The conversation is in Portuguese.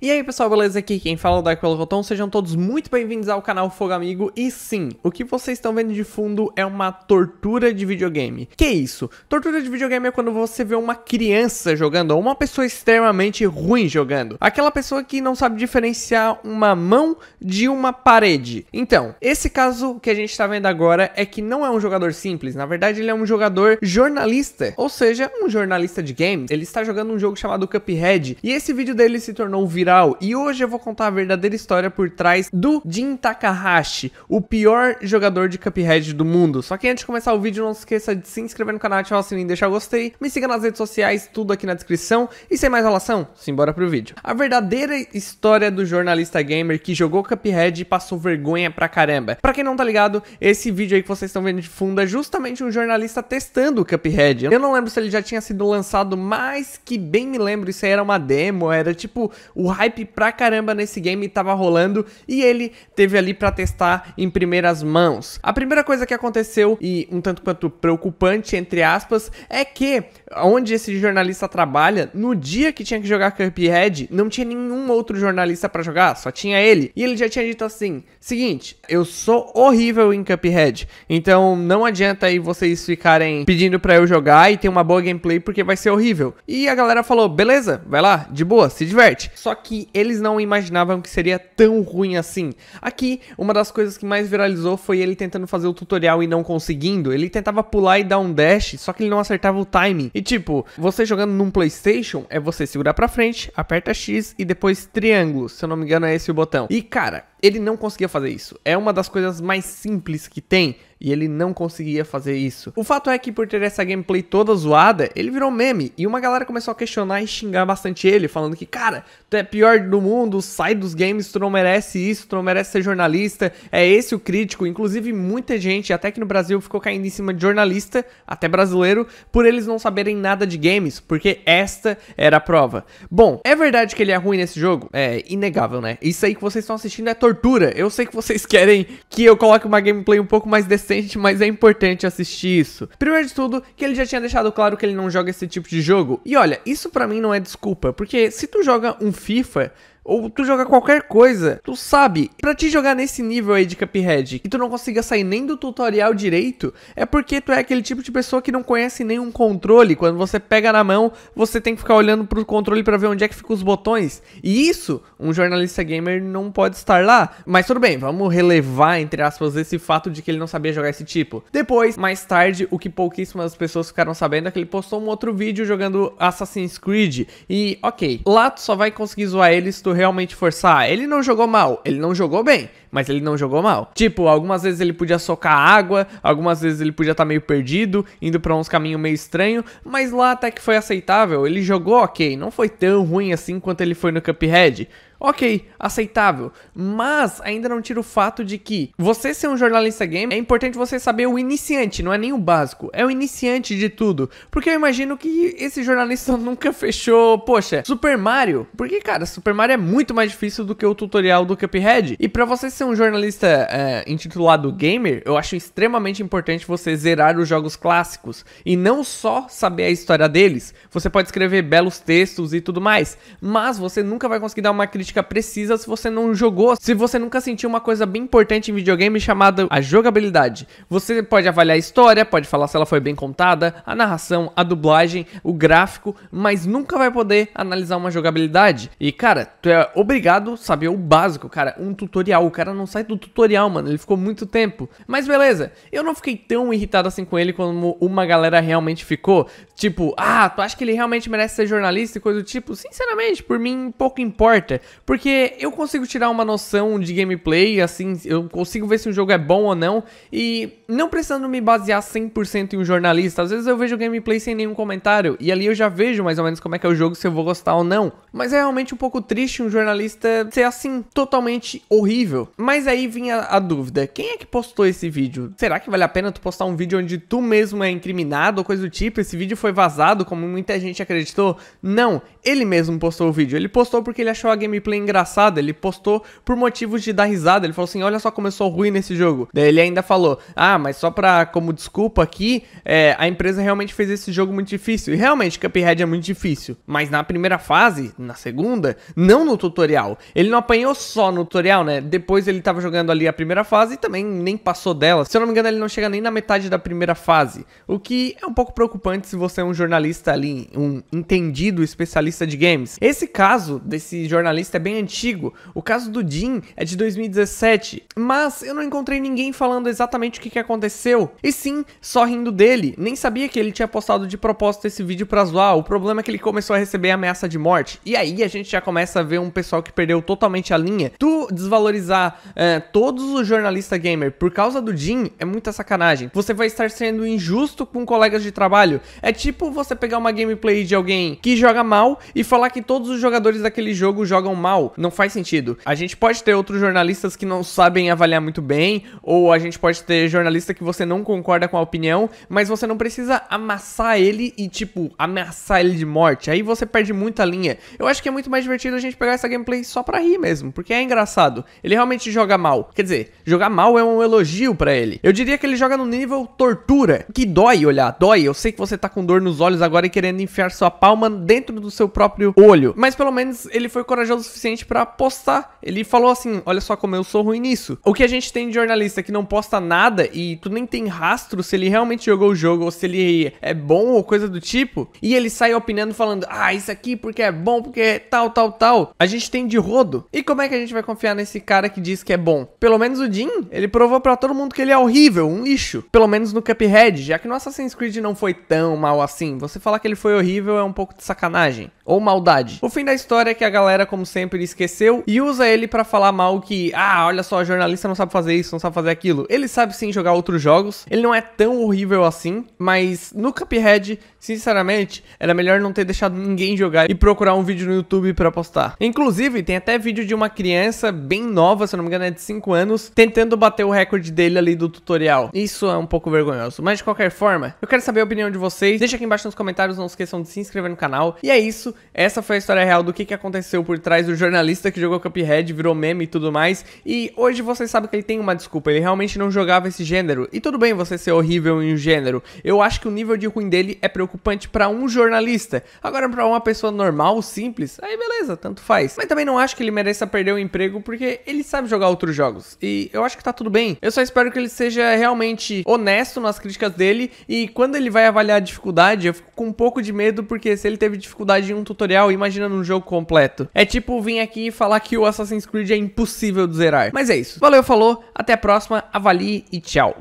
E aí pessoal, beleza? Aqui quem fala é o Darkwell Roton, sejam todos muito bem-vindos ao canal Fogo Amigo. E sim, o que vocês estão vendo de fundo é uma tortura de videogame. Que isso? Tortura de videogame é quando você vê uma criança jogando ou uma pessoa extremamente ruim jogando. Aquela pessoa que não sabe diferenciar uma mão de uma parede. Então, esse caso que a gente está vendo agora é que não é um jogador simples, na verdade ele é um jogador jornalista, ou seja, um jornalista de games. Ele está jogando um jogo chamado Cuphead e esse vídeo dele se tornou viral viral e hoje eu vou contar a verdadeira história por trás do Jin Takahashi, o pior jogador de Cuphead do mundo. Só que antes de começar o vídeo, não se esqueça de se inscrever no canal, ativar o sininho e deixar o gostei. Me siga nas redes sociais, tudo aqui na descrição. E sem mais relação, simbora pro vídeo. A verdadeira história do jornalista gamer que jogou Cuphead e passou vergonha pra caramba. Pra quem não tá ligado, esse vídeo aí que vocês estão vendo de fundo é justamente um jornalista testando o Cuphead. Eu não lembro se ele já tinha sido lançado, mas que bem me lembro, isso aí era uma demo, era tipo o hype pra caramba nesse game estava rolando e ele teve ali para testar em primeiras mãos. A primeira coisa que aconteceu e um tanto quanto preocupante entre aspas é que onde esse jornalista trabalha, no dia que tinha que jogar Cuphead, não tinha nenhum outro jornalista para jogar, só tinha ele. E ele já tinha dito assim: "Seguinte, eu sou horrível em Cuphead, então não adianta aí vocês ficarem pedindo para eu jogar e ter uma boa gameplay porque vai ser horrível". E a galera falou: "Beleza, vai lá, de boa, se diverte". Só que que eles não imaginavam que seria tão ruim assim. Aqui, uma das coisas que mais viralizou foi ele tentando fazer o tutorial e não conseguindo. Ele tentava pular e dar um dash, só que ele não acertava o timing. E tipo, você jogando num PlayStation é você segurar para frente, aperta X e depois triângulo, se eu não me engano é esse o botão. E cara, ele não conseguia fazer isso. É uma das coisas mais simples que tem e ele não conseguia fazer isso. O fato é que por ter essa gameplay toda zoada, ele virou meme e uma galera começou a questionar e xingar bastante ele, falando que, cara, tu é pior do mundo, sai dos games, tu não merece isso, tu não merece ser jornalista, é esse o crítico. Inclusive, muita gente, até que no Brasil, ficou caindo em cima de jornalista, até brasileiro, por eles não saberem nada de games, porque esta era a prova. Bom, é verdade que ele é ruim nesse jogo? É inegável, né? Isso aí que vocês estão assistindo é tortura tortura. Eu sei que vocês querem que eu coloque uma gameplay um pouco mais decente, mas é importante assistir isso. Primeiro de tudo, que ele já tinha deixado claro que ele não joga esse tipo de jogo. E olha, isso para mim não é desculpa, porque se tu joga um FIFA, ou tu jogar qualquer coisa, tu sabe, para te jogar nesse nível aí de Cuphead e tu não consiga sair nem do tutorial direito, é porque tu é aquele tipo de pessoa que não conhece nenhum controle. Quando você pega na mão, você tem que ficar olhando pro controle para ver onde é que ficam os botões. E isso, um jornalista gamer não pode estar lá. Mas tudo bem, vamos relevar, entre aspas, esse fato de que ele não sabia jogar esse tipo. Depois, mais tarde, o que pouquíssimas pessoas ficaram sabendo é que ele postou um outro vídeo jogando Assassin's Creed. E, ok, lá tu só vai conseguir zoar ele se tu realmente forçar, ah, ele não jogou mal, ele não jogou bem, mas ele não jogou mal. Tipo, algumas vezes ele podia socar água, algumas vezes ele podia estar tá meio perdido, indo para uns caminhos meio estranho, mas lá até que foi aceitável, ele jogou ok, não foi tão ruim assim quanto ele foi no Cuphead. Ok, aceitável. Mas ainda não tira o fato de que você ser um jornalista game é importante você saber o iniciante, não é nem o básico, é o iniciante de tudo. Porque eu imagino que esse jornalista nunca fechou, poxa, Super Mario. Porque, cara, Super Mario é muito mais difícil do que o tutorial do Cuphead. E para você ser um jornalista é, intitulado gamer, eu acho extremamente importante você zerar os jogos clássicos e não só saber a história deles. Você pode escrever belos textos e tudo mais, mas você nunca vai conseguir dar uma crítica crítica precisa se você não jogou, se você nunca sentiu uma coisa bem importante em videogame chamada a jogabilidade. Você pode avaliar a história, pode falar se ela foi bem contada, a narração, a dublagem, o gráfico, mas nunca vai poder analisar uma jogabilidade. E cara, tu é obrigado a saber o básico, cara, um tutorial. O cara não sai do tutorial, mano, ele ficou muito tempo. Mas beleza, eu não fiquei tão irritado assim com ele como uma galera realmente ficou. Tipo, ah, tu acha que ele realmente merece ser jornalista e coisa do tipo? Sinceramente, por mim pouco importa, porque eu consigo tirar uma noção de gameplay, assim, eu consigo ver se um jogo é bom ou não, e não precisando me basear 100% em um jornalista. Às vezes eu vejo gameplay sem nenhum comentário, e ali eu já vejo mais ou menos como é que é o jogo, se eu vou gostar ou não. Mas é realmente um pouco triste um jornalista ser assim, totalmente horrível. Mas aí vinha a dúvida: quem é que postou esse vídeo? Será que vale a pena tu postar um vídeo onde tu mesmo é incriminado ou coisa do tipo? Esse vídeo foi vazado, como muita gente acreditou? Não, ele mesmo postou o vídeo. Ele postou porque ele achou a gameplay gameplay engraçada, ele postou por motivos de dar risada, ele falou assim, olha só como eu sou ruim nesse jogo. Daí ele ainda falou, ah, mas só pra, como desculpa aqui, é, a empresa realmente fez esse jogo muito difícil. E realmente, Cuphead é muito difícil, mas na primeira fase, na segunda, não no tutorial. Ele não apanhou só no tutorial, né? Depois ele tava jogando ali a primeira fase e também nem passou dela. Se eu não me engano, ele não chega nem na metade da primeira fase, o que é um pouco preocupante se você é um jornalista ali, um entendido especialista de games. Esse caso desse jornalista é bem antigo. O caso do Jim é de 2017, mas eu não encontrei ninguém falando exatamente o que, que aconteceu. E sim, só rindo dele. Nem sabia que ele tinha postado de propósito esse vídeo pra zoar. O problema é que ele começou a receber ameaça de morte. E aí a gente já começa a ver um pessoal que perdeu totalmente a linha. Tu desvalorizar é, todos os jornalistas gamer por causa do Jim é muita sacanagem. Você vai estar sendo injusto com colegas de trabalho. É tipo você pegar uma gameplay de alguém que joga mal e falar que todos os jogadores daquele jogo jogam mal não faz sentido. A gente pode ter outros jornalistas que não sabem avaliar muito bem, ou a gente pode ter jornalista que você não concorda com a opinião, mas você não precisa amassar ele e, tipo, ameaçar ele de morte. Aí você perde muita linha. Eu acho que é muito mais divertido a gente pegar essa gameplay só pra rir mesmo, porque é engraçado. Ele realmente joga mal. Quer dizer, jogar mal é um elogio para ele. Eu diria que ele joga no nível tortura, que dói olhar, dói. Eu sei que você tá com dor nos olhos agora e querendo enfiar sua palma dentro do seu próprio olho, mas pelo menos ele foi corajoso suficiente para postar. Ele falou assim: olha só como eu sou ruim nisso. O que a gente tem de jornalista que não posta nada e tu nem tem rastro se ele realmente jogou o jogo ou se ele é bom ou coisa do tipo, e ele sai opinando falando: ah, isso aqui porque é bom, porque é tal, tal, tal. A gente tem de rodo. E como é que a gente vai confiar nesse cara que diz que é bom? Pelo menos o Jim, ele provou para todo mundo que ele é horrível, um lixo. Pelo menos no Cuphead, já que no Assassin's Creed não foi tão mal assim. Você falar que ele foi horrível é um pouco de sacanagem ou maldade. O fim da história é que a galera, como sempre, sempre esqueceu e usa ele para falar mal que, ah, olha só, jornalista não sabe fazer isso, não sabe fazer aquilo. Ele sabe sim jogar outros jogos, ele não é tão horrível assim, mas no Cuphead, sinceramente, era melhor não ter deixado ninguém jogar e procurar um vídeo no YouTube para postar. Inclusive, tem até vídeo de uma criança bem nova, se não me engano é de 5 anos, tentando bater o recorde dele ali do tutorial. Isso é um pouco vergonhoso, mas de qualquer forma, eu quero saber a opinião de vocês. Deixa aqui embaixo nos comentários, não esqueçam de se inscrever no canal. E é isso, essa foi a história real do que, que aconteceu por trás do jornalista que jogou Cuphead, virou meme e tudo mais. E hoje vocês sabem que ele tem uma desculpa, ele realmente não jogava esse gênero. E tudo bem você ser horrível em um gênero. Eu acho que o nível de ruim dele é preocupante para um jornalista. Agora para uma pessoa normal, simples, aí beleza, tanto faz. Mas também não acho que ele mereça perder o emprego porque ele sabe jogar outros jogos. E eu acho que tá tudo bem. Eu só espero que ele seja realmente honesto nas críticas dele e quando ele vai avaliar a dificuldade, eu fico com um pouco de medo porque se ele teve dificuldade em um tutorial, imagina num jogo completo. É tipo vim aqui falar que o Assassin's Creed é impossível de zerar. Mas é isso. Valeu, falou, até a próxima, avalie e tchau.